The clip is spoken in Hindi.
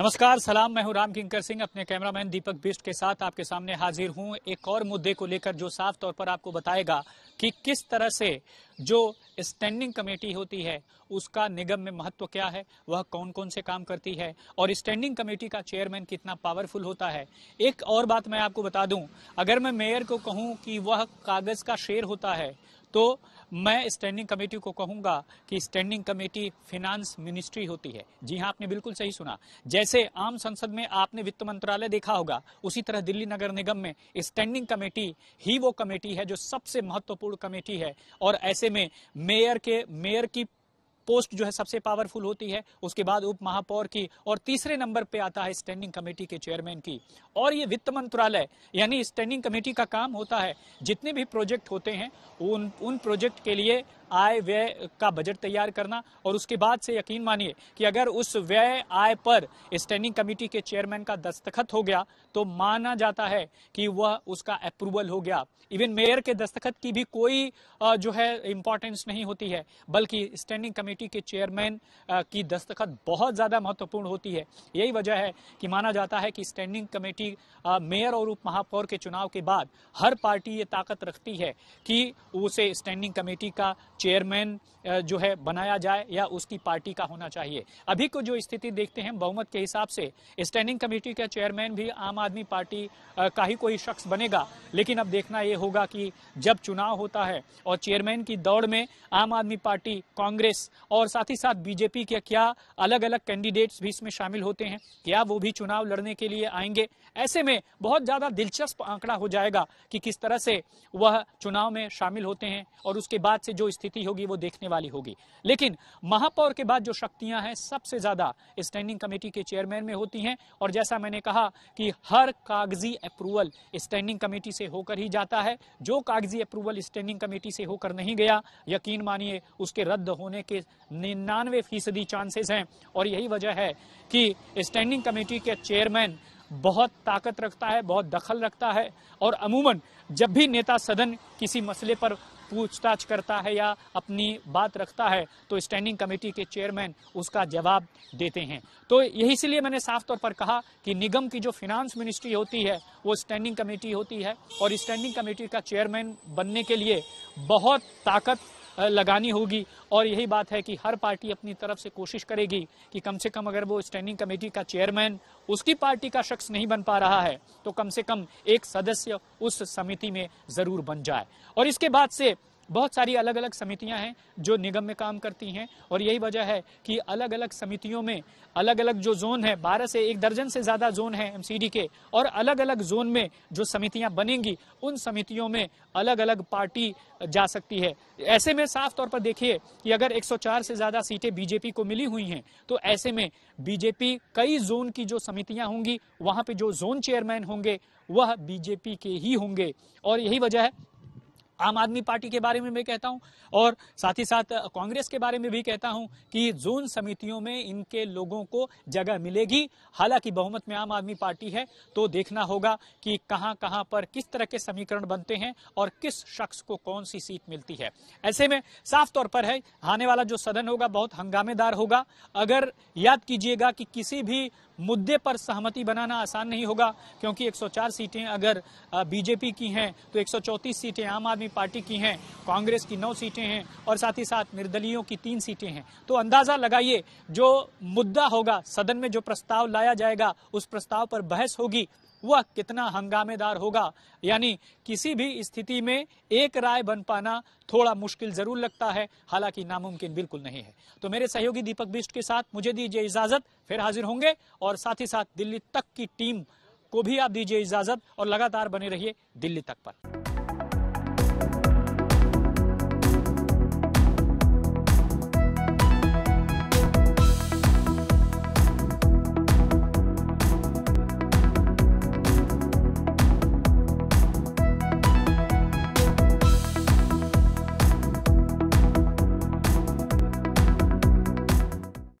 नमस्कार सलाम मैं हूं राम किंकर सिंह अपने कैमरामैन दीपक बिस्ट के साथ आपके सामने हाजिर हूं एक और मुद्दे को लेकर जो साफ तौर पर आपको बताएगा कि किस तरह से जो स्टैंडिंग कमेटी होती है उसका निगम में महत्व क्या है वह कौन कौन से काम करती है और स्टैंडिंग कमेटी का चेयरमैन कितना पावरफुल होता है एक और बात मैं आपको बता दूं अगर मैं मेयर को कहूं कि वह कागज़ का शेर होता है तो मैं स्टैंडिंग कमेटी को कहूंगा कि स्टैंडिंग कमेटी फिनांस मिनिस्ट्री होती है जी हाँ आपने बिल्कुल सही सुना जैसे आम संसद में आपने वित्त मंत्रालय देखा होगा उसी तरह दिल्ली नगर निगम में स्टैंडिंग कमेटी ही वो कमेटी है जो सबसे महत्वपूर्ण कमेटी है और ऐसे में मेयर के मेयर की पोस्ट जो है सबसे पावरफुल होती है उसके बाद उप महापौर की और तीसरे नंबर पे आता है स्टैंडिंग कमेटी के चेयरमैन की और ये वित्त मंत्रालय यानी स्टैंडिंग कमेटी का काम होता है जितने भी प्रोजेक्ट होते हैं उन उन प्रोजेक्ट के लिए आय व्यय का बजट तैयार करना और उसके बाद से यकीन मानिए कि अगर उस व्यय आय पर स्टैंडिंग कमेटी के चेयरमैन का दस्तखत हो गया तो माना जाता है कि वह उसका अप्रूवल हो गया इवन मेयर के दस्तखत की भी कोई जो है इंपॉर्टेंस नहीं होती है बल्कि स्टैंडिंग कमेटी के चेयरमैन की दस्तखत बहुत ज़्यादा महत्वपूर्ण होती है यही वजह है कि माना जाता है कि स्टैंडिंग कमेटी मेयर और उप महापौर के चुनाव के बाद हर पार्टी ये ताकत रखती है कि उसे स्टैंडिंग कमेटी का चेयरमैन जो है बनाया जाए या उसकी पार्टी का होना चाहिए अभी को जो स्थिति देखते हैं बहुमत के हिसाब से स्टैंडिंग कमेटी का चेयरमैन भी आम आदमी पार्टी का ही कोई शख्स बनेगा लेकिन अब देखना ये होगा कि जब चुनाव होता है और चेयरमैन की दौड़ में आम आदमी पार्टी कांग्रेस और साथ ही साथ बीजेपी के क्या अलग अलग कैंडिडेट्स भी इसमें शामिल होते हैं क्या वो भी चुनाव लड़ने के लिए आएंगे ऐसे में बहुत ज़्यादा दिलचस्प आंकड़ा हो जाएगा कि किस तरह से वह चुनाव में शामिल होते हैं और उसके बाद से जो स्थिति स्थिति होगी वो देखने वाली होगी लेकिन महापौर के बाद जो शक्तियां हैं सबसे ज़्यादा स्टैंडिंग कमेटी के चेयरमैन में होती हैं और जैसा मैंने कहा कि हर कागजी अप्रूवल स्टैंडिंग कमेटी से होकर ही जाता है जो कागजी अप्रूवल स्टैंडिंग कमेटी से होकर नहीं गया यकीन मानिए उसके रद्द होने के निन्यानवे फीसदी चांसेस हैं और यही वजह है कि स्टैंडिंग कमेटी के चेयरमैन बहुत ताकत रखता है बहुत दखल रखता है और अमूमन जब भी नेता सदन किसी मसले पर पूछताछ करता है या अपनी बात रखता है तो स्टैंडिंग कमेटी के चेयरमैन उसका जवाब देते हैं तो यही इसलिए मैंने साफ तौर पर कहा कि निगम की जो फिनांस मिनिस्ट्री होती है वो स्टैंडिंग कमेटी होती है और स्टैंडिंग कमेटी का चेयरमैन बनने के लिए बहुत ताकत लगानी होगी और यही बात है कि हर पार्टी अपनी तरफ से कोशिश करेगी कि कम से कम अगर वो स्टैंडिंग कमेटी का चेयरमैन उसकी पार्टी का शख्स नहीं बन पा रहा है तो कम से कम एक सदस्य उस समिति में ज़रूर बन जाए और इसके बाद से बहुत सारी अलग अलग समितियां हैं जो निगम में काम करती हैं और यही वजह है कि अलग अलग समितियों में अलग अलग जो जोन है बारह से एक दर्जन से ज़्यादा जोन है एमसीडी के और अलग अलग जोन में जो समितियां बनेंगी उन समितियों में अलग अलग पार्टी जा सकती है ऐसे में साफ तौर पर देखिए कि अगर 104 से ज़्यादा सीटें बीजेपी को मिली हुई हैं तो ऐसे में बीजेपी कई जोन की जो समितियां होंगी वहां पे जो जोन चेयरमैन होंगे वह बीजेपी के ही होंगे और यही वजह है आम आदमी पार्टी के बारे में मैं कहता हूं और साथ ही साथ कांग्रेस के बारे में भी कहता हूं कि जोन समितियों में इनके लोगों को जगह मिलेगी हालांकि बहुमत में आम आदमी पार्टी है तो देखना होगा कि कहां कहां पर किस तरह के समीकरण बनते हैं और किस शख्स को कौन सी सीट मिलती है ऐसे में साफ तौर पर है आने वाला जो सदन होगा बहुत हंगामेदार होगा अगर याद कीजिएगा कि किसी भी मुद्दे पर सहमति बनाना आसान नहीं होगा क्योंकि 104 सीटें अगर बीजेपी की हैं तो 134 सीटें आम आदमी पार्टी की हैं कांग्रेस की नौ सीटें हैं और साथ ही साथ निर्दलीयों की तीन सीटें हैं तो अंदाज़ा लगाइए जो मुद्दा होगा सदन में जो प्रस्ताव लाया जाएगा उस प्रस्ताव पर बहस होगी वह कितना हंगामेदार होगा यानी किसी भी स्थिति में एक राय बन पाना थोड़ा मुश्किल जरूर लगता है हालांकि नामुमकिन बिल्कुल नहीं है तो मेरे सहयोगी दीपक बिष्ट के साथ मुझे दीजिए इजाजत फिर हाजिर होंगे और साथ ही साथ दिल्ली तक की टीम को भी आप दीजिए इजाजत और लगातार बने रहिए दिल्ली तक पर